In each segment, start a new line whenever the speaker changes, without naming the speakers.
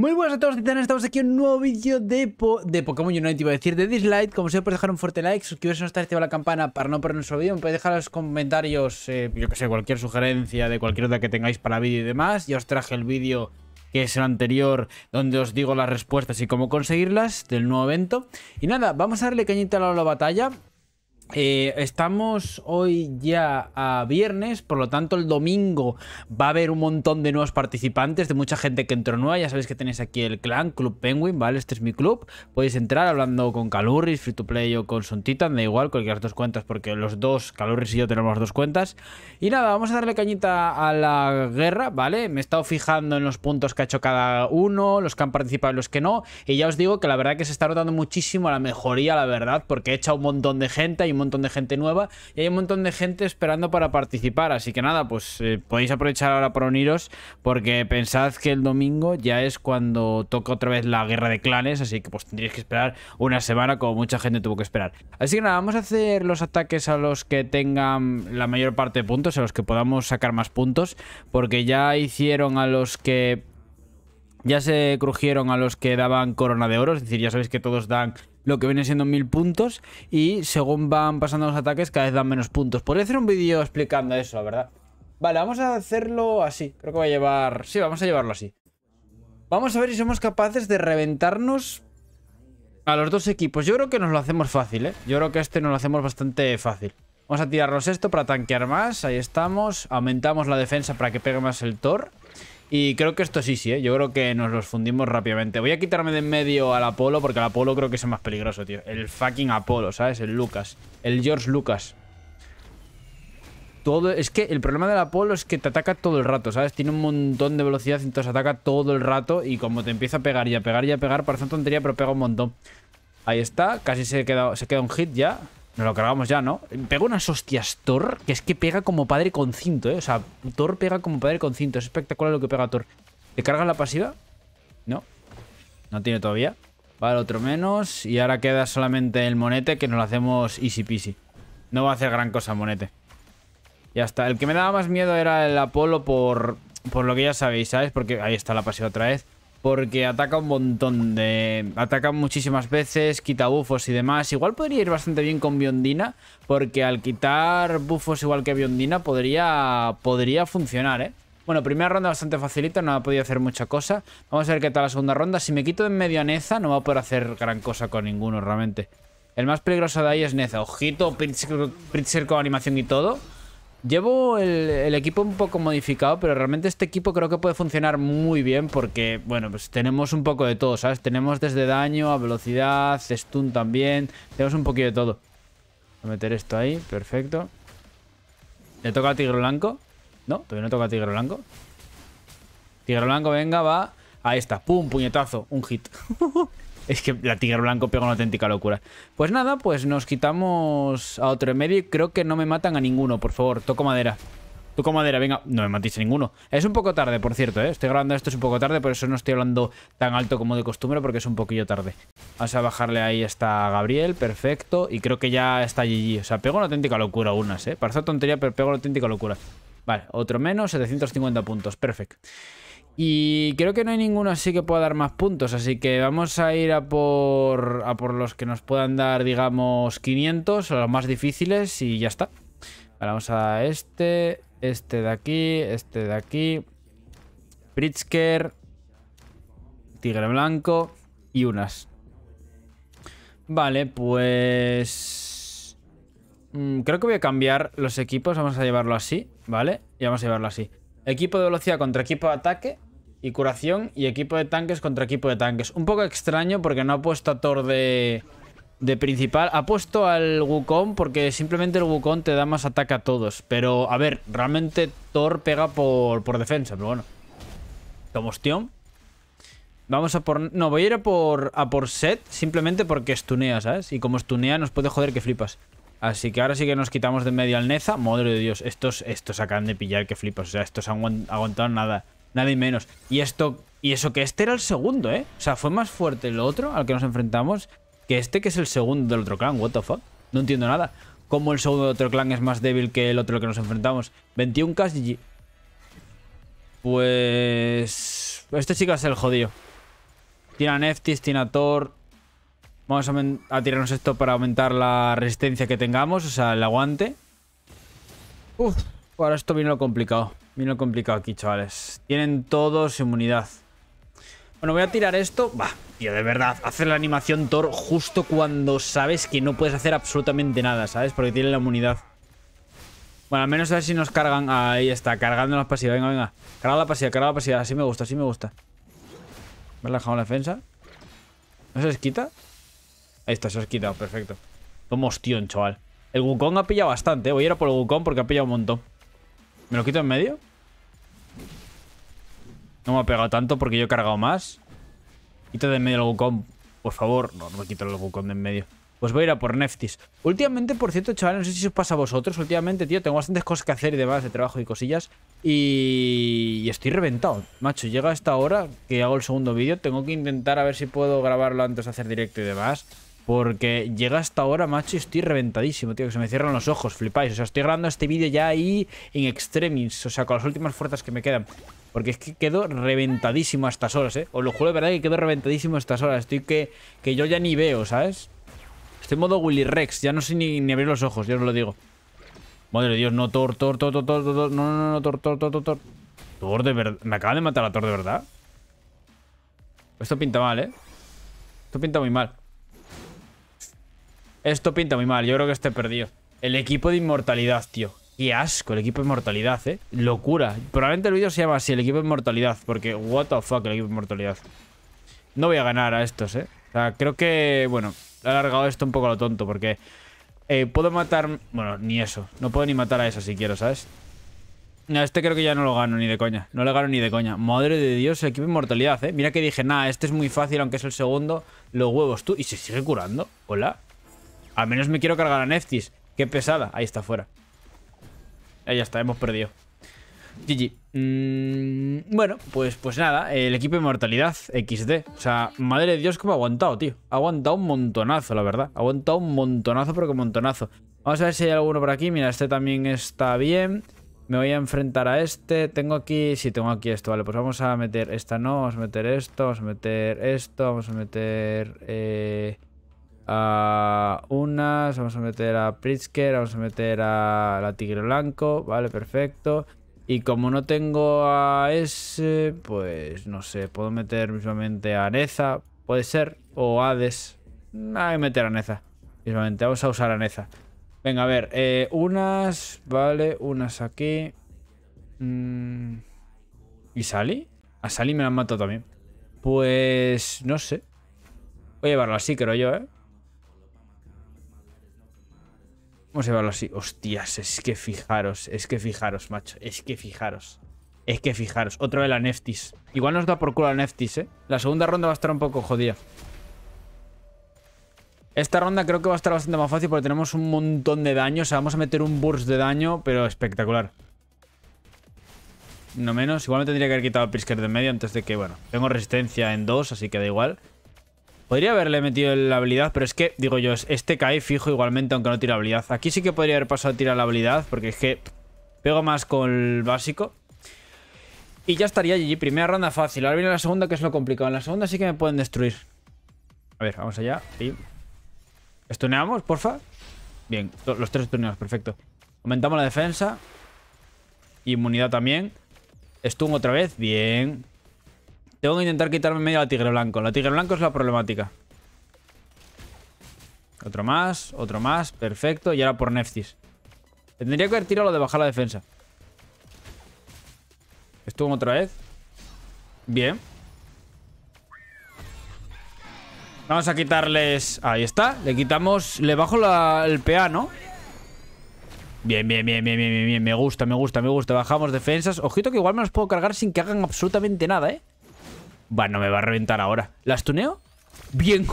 Muy buenas a todos titanes, estamos aquí en un nuevo vídeo de, de Pokémon Unite, iba a decir, de Dislike Como siempre, dejar un fuerte like, suscribiros no estar la campana para no perder nuestro vídeo Me podéis dejar los comentarios, eh, yo que sé, cualquier sugerencia de cualquier otra que tengáis para vídeo y demás Ya os traje el vídeo que es el anterior, donde os digo las respuestas y cómo conseguirlas del nuevo evento Y nada, vamos a darle cañita a la batalla eh, estamos hoy ya a viernes, por lo tanto el domingo va a haber un montón de nuevos participantes, de mucha gente que entró nueva, ya sabéis que tenéis aquí el clan, Club Penguin, ¿vale? Este es mi club, podéis entrar hablando con Calurris, Free to Play o con Suntitan da igual, cualquier las dos cuentas, porque los dos, Calurris y yo tenemos dos cuentas. Y nada, vamos a darle cañita a la guerra, ¿vale? Me he estado fijando en los puntos que ha hecho cada uno, los que han participado y los que no, y ya os digo que la verdad que se está notando muchísimo la mejoría, la verdad, porque he echado un montón de gente y montón de gente nueva y hay un montón de gente esperando para participar. Así que nada, pues eh, podéis aprovechar ahora para uniros porque pensad que el domingo ya es cuando toca otra vez la guerra de clanes, así que pues tendréis que esperar una semana como mucha gente tuvo que esperar. Así que nada, vamos a hacer los ataques a los que tengan la mayor parte de puntos, a los que podamos sacar más puntos, porque ya hicieron a los que ya se crujieron a los que daban corona de oro, es decir, ya sabéis que todos dan lo que viene siendo mil puntos y según van pasando los ataques cada vez dan menos puntos. Podría hacer un vídeo explicando eso, la verdad. Vale, vamos a hacerlo así. Creo que va a llevar... Sí, vamos a llevarlo así. Vamos a ver si somos capaces de reventarnos a los dos equipos. Yo creo que nos lo hacemos fácil, ¿eh? Yo creo que este nos lo hacemos bastante fácil. Vamos a tirarnos esto para tanquear más. Ahí estamos. Aumentamos la defensa para que pegue más el Thor. Y creo que esto sí, sí, ¿eh? yo creo que nos los fundimos rápidamente. Voy a quitarme de en medio al Apolo porque el Apolo creo que es el más peligroso, tío. El fucking Apolo, ¿sabes? El Lucas. El George Lucas. Todo, es que el problema del Apolo es que te ataca todo el rato, ¿sabes? Tiene un montón de velocidad, entonces ataca todo el rato y como te empieza a pegar y a pegar y a pegar, parece una tontería, pero pega un montón. Ahí está, casi se queda, se queda un hit ya. Nos lo cargamos ya, ¿no? Pega unas hostias Thor, que es que pega como padre con cinto, ¿eh? O sea, Thor pega como padre con cinto. Es espectacular lo que pega Thor. ¿Te carga la pasiva? No. No tiene todavía. Vale, otro menos. Y ahora queda solamente el monete, que nos lo hacemos easy peasy. No va a hacer gran cosa monete. Ya está. El que me daba más miedo era el Apolo por, por lo que ya sabéis, ¿sabes? Porque ahí está la pasiva otra vez. Porque ataca un montón de... Ataca muchísimas veces, quita bufos y demás. Igual podría ir bastante bien con Biondina, porque al quitar bufos igual que Biondina podría, podría funcionar, ¿eh? Bueno, primera ronda bastante facilita, no ha podido hacer mucha cosa. Vamos a ver qué tal la segunda ronda. Si me quito en medio a Neza, no va a poder hacer gran cosa con ninguno realmente. El más peligroso de ahí es Neza. Ojito, Pritzer con animación y todo. Llevo el, equipo un poco modificado, pero realmente este equipo creo que puede funcionar muy bien porque, bueno, pues tenemos un poco de todo, ¿sabes? Tenemos desde daño a velocidad, stun también, tenemos un poquito de todo. Voy a meter esto ahí, perfecto. ¿Le toca a Tigre Blanco? No, todavía no toca a Tigre Blanco. Tigre Blanco, venga, va. Ahí está, pum, puñetazo, un hit. Es que la tigre blanco pega una auténtica locura. Pues nada, pues nos quitamos a otro en medio y creo que no me matan a ninguno, por favor. Toco madera. Toco madera, venga. No me matéis a ninguno. Es un poco tarde, por cierto, ¿eh? Estoy grabando esto, es un poco tarde, por eso no estoy hablando tan alto como de costumbre porque es un poquillo tarde. Vamos a bajarle ahí está Gabriel, perfecto. Y creo que ya está GG. O sea, pego una auténtica locura unas, ¿eh? Parece tontería, pero pego una auténtica locura. Vale, otro menos, 750 puntos, perfecto. Y creo que no hay ninguno así que pueda dar más puntos, así que vamos a ir a por, a por los que nos puedan dar, digamos, 500 o los más difíciles y ya está. Vale, vamos a este, este de aquí, este de aquí, Pritzker, Tigre Blanco y unas. Vale, pues... Mm, creo que voy a cambiar los equipos, vamos a llevarlo así, ¿vale? Y vamos a llevarlo así. Equipo de velocidad contra equipo de ataque y curación y equipo de tanques contra equipo de tanques. Un poco extraño porque no ha puesto a Thor de, de principal. Ha puesto al Wukong porque simplemente el Wukong te da más ataque a todos. Pero, a ver, realmente Thor pega por, por defensa, pero bueno. Tomostión. Vamos a por... No, voy a ir a por, a por set simplemente porque estunea, ¿sabes? Y como estunea nos puede joder que flipas. Así que ahora sí que nos quitamos de medio al Neza. Madre de Dios, estos, estos acaban de pillar que flipas. O sea, estos han aguantado nada. Nada menos. Y esto. Y eso que este era el segundo, ¿eh? O sea, fue más fuerte el otro al que nos enfrentamos que este que es el segundo del otro clan. What the fuck? No entiendo nada. ¿Cómo el segundo del otro clan es más débil que el otro al que nos enfrentamos? 21k Pues... Este chico es el jodido. Tiene a Neftis, tiene a Thor. Vamos a, a, tirarnos esto para aumentar la resistencia que tengamos, o sea, el aguante. Uf, ahora esto viene lo complicado. Miren lo complicado aquí, chavales. Tienen todos inmunidad. Bueno, voy a tirar esto. va. tío, de verdad. Hacer la animación Thor justo cuando sabes que no puedes hacer absolutamente nada, ¿sabes? Porque tienen la inmunidad. Bueno, al menos a ver si nos cargan. Ahí está, cargando las pasivas. Venga, venga. Carga la pasiva, carga la pasiva. Así me gusta, así me gusta. ¿Me la la defensa? ¿No se les quita? Ahí está, se os quitado, perfecto. Toma hostión, chaval. El Wukong ha pillado bastante. ¿eh? Voy a ir a por el Wukong porque ha pillado un montón. ¿Me lo quito en medio? No me ha pegado tanto porque yo he cargado más. Quita de en medio el Wukong. Por favor. No, no me quito el Wukong de en medio. Pues voy a ir a por Neftis. Últimamente, por cierto, chaval, no sé si os pasa a vosotros. Últimamente, tío, tengo bastantes cosas que hacer y demás de trabajo y cosillas. Y, y estoy reventado. Macho, llega esta hora que hago el segundo vídeo. Tengo que intentar a ver si puedo grabarlo antes de hacer directo y demás. Porque llega hasta ahora, macho, y estoy reventadísimo, tío. Que se me cierran los ojos, flipáis. O sea, estoy grabando este vídeo ya ahí en extremis. O sea, con las últimas fuerzas que me quedan. Porque es que quedo reventadísimo a estas horas, ¿eh? Os lo juro de verdad que quedo reventadísimo a estas horas. Estoy que, que yo ya ni veo, ¿sabes? Estoy en modo Willy Rex. Ya no sé ni, ni abrir los ojos, yo os lo digo. Madre de Dios, no, Thor, Thor, tor, Thor, tor, no, no, no, Thor, Thor, Thor, Thor, tor. de verdad. Me acaban de matar a Thor de verdad. Esto pinta mal, ¿eh? Esto pinta muy mal. Esto pinta muy mal, yo creo que esté perdido. El equipo de inmortalidad, tío. Qué asco, el equipo de inmortalidad, eh. Locura. Probablemente el vídeo se llama así, el equipo de inmortalidad. Porque, what the fuck, el equipo de inmortalidad. No voy a ganar a estos, eh. O sea, creo que, bueno, he alargado esto un poco a lo tonto. Porque eh, puedo matar... Bueno, ni eso. No puedo ni matar a esa si quiero, ¿sabes? No, este creo que ya no lo gano ni de coña. No le gano ni de coña. Madre de Dios, el equipo de inmortalidad, eh. Mira que dije, nada, este es muy fácil, aunque es el segundo. Los huevos, tú. ¿Y se sigue curando? Hola. Al menos me quiero cargar a Neftis. Qué pesada. Ahí está, fuera. Ahí ya está, hemos perdido. GG. Mm, bueno, pues, pues nada. El equipo de mortalidad XD. O sea, madre de Dios, cómo ha aguantado, tío. Ha aguantado un montonazo, la verdad. Ha aguantado un montonazo, pero que montonazo. Vamos a ver si hay alguno por aquí. Mira, este también está bien. Me voy a enfrentar a este. Tengo aquí... Sí, tengo aquí esto. Vale, pues vamos a meter esta no. Vamos a meter esto. Vamos a meter esto. Vamos a meter... Eh a unas, vamos a meter a Pritzker, vamos a meter a la Tigre Blanco, vale, perfecto. Y como no tengo a ese, pues no sé, puedo meter mismamente a Neza, puede ser, o Hades. Hay que meter a Neza, mismamente, vamos a usar a Neza. Venga, a ver, eh, unas, vale, unas aquí. Mm, ¿Y Sally? A Sally me la han matado también. Pues no sé. Voy a llevarlo así, creo yo, ¿eh? Vamos a llevarlo así. Hostias, es que fijaros, es que fijaros, macho. Es que fijaros. Es que fijaros. Otra vez la Neftis. Igual nos da por culo la Neftis, ¿eh? La segunda ronda va a estar un poco jodida. Esta ronda creo que va a estar bastante más fácil porque tenemos un montón de daño. O sea, vamos a meter un burst de daño, pero espectacular. No menos. Igual me tendría que haber quitado el Prisker de medio antes de que, bueno, tengo resistencia en dos, así que da igual. Podría haberle metido la habilidad, pero es que, digo yo, este cae fijo igualmente aunque no tira habilidad. Aquí sí que podría haber pasado a tirar la habilidad, porque es que pego más con el básico. Y ya estaría GG. Primera ronda fácil. Ahora viene la segunda, que es lo complicado. En la segunda sí que me pueden destruir. A ver, vamos allá. ¿Estuneamos, porfa? Bien, los tres estuneamos, perfecto. Aumentamos la defensa. Inmunidad también. Stun otra vez, bien. Tengo que intentar quitarme medio a la tigre blanco. La tigre blanco es la problemática. Otro más, otro más. Perfecto. Y ahora por Neftis. Tendría que haber tirado lo de bajar la defensa. Estuvo otra vez. Bien. Vamos a quitarles... Ahí está. Le quitamos... Le bajo el PA, ¿no? Bien, bien, bien, bien, bien, bien. Me gusta, me gusta, me gusta. Bajamos defensas. Ojito que igual me los puedo cargar sin que hagan absolutamente nada, ¿eh? Bueno, me va a reventar ahora. ¿Las tuneo? Bien.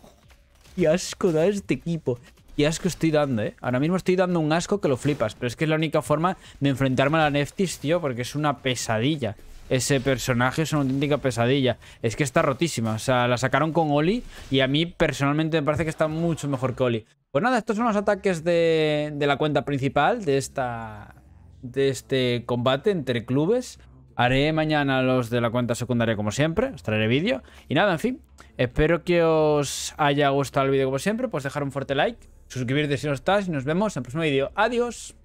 Qué asco da este equipo. Qué asco estoy dando, ¿eh? Ahora mismo estoy dando un asco que lo flipas. Pero es que es la única forma de enfrentarme a la Neftis, tío. Porque es una pesadilla. Ese personaje es una auténtica pesadilla. Es que está rotísima. O sea, la sacaron con Oli. Y a mí personalmente me parece que está mucho mejor que Oli. Pues nada, estos son los ataques de, la cuenta principal de esta... De este combate entre clubes. Haré mañana los de la cuenta secundaria como siempre, os traeré vídeo. Y nada, en fin, espero que os haya gustado el vídeo como siempre, pues dejar un fuerte like, suscribirte si no estás y nos vemos en el próximo vídeo. Adiós.